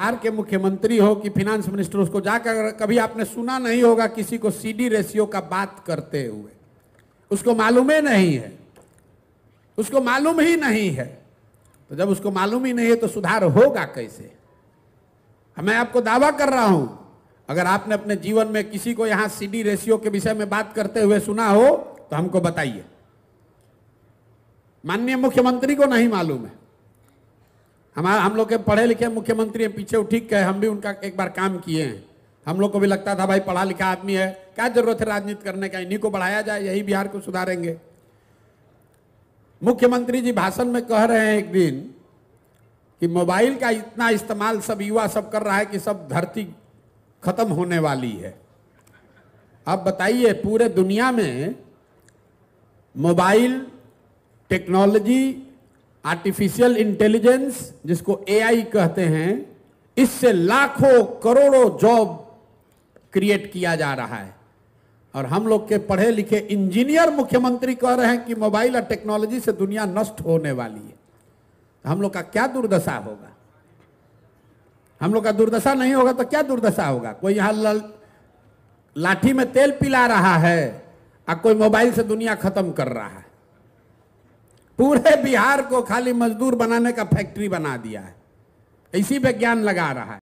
बिहार के मुख्यमंत्री हो कि फिनेंस मिनिस्टर उसको जाकर कभी आपने सुना नहीं होगा किसी को सीडी रेशियो का बात करते हुए उसको मालूम ही नहीं है उसको मालूम ही नहीं है तो जब उसको मालूम ही नहीं है तो सुधार होगा कैसे मैं आपको दावा कर रहा हूं अगर आपने अपने जीवन में किसी को यहां सीडी रेशियो के विषय में बात करते हुए सुना हो तो हमको बताइए माननीय मुख्यमंत्री को नहीं मालूम है हमारे हम लोग के पढ़े लिखे मुख्यमंत्री हैं पीछे ठीक है हम भी उनका एक बार काम किए हैं हम लोग को भी लगता था भाई पढ़ा लिखा आदमी है क्या जरूरत है राजनीति करने का इन्हीं को बढ़ाया जाए यही बिहार को सुधारेंगे मुख्यमंत्री जी भाषण में कह रहे हैं एक दिन कि मोबाइल का इतना इस्तेमाल सब युवा सब कर रहा है कि सब धरती खत्म होने वाली है अब बताइए पूरे दुनिया में मोबाइल टेक्नोलॉजी आर्टिफिशियल इंटेलिजेंस जिसको एआई कहते हैं इससे लाखों करोड़ों जॉब क्रिएट किया जा रहा है और हम लोग के पढ़े लिखे इंजीनियर मुख्यमंत्री कह रहे हैं कि मोबाइल और टेक्नोलॉजी से दुनिया नष्ट होने वाली है तो हम लोग का क्या दुर्दशा होगा हम लोग का दुर्दशा नहीं होगा तो क्या दुर्दशा होगा कोई यहाँ लाठी में तेल पिला रहा है और कोई मोबाइल से दुनिया खत्म कर रहा है पूरे बिहार को खाली मजदूर बनाने का फैक्ट्री बना दिया है इसी पे ज्ञान लगा रहा है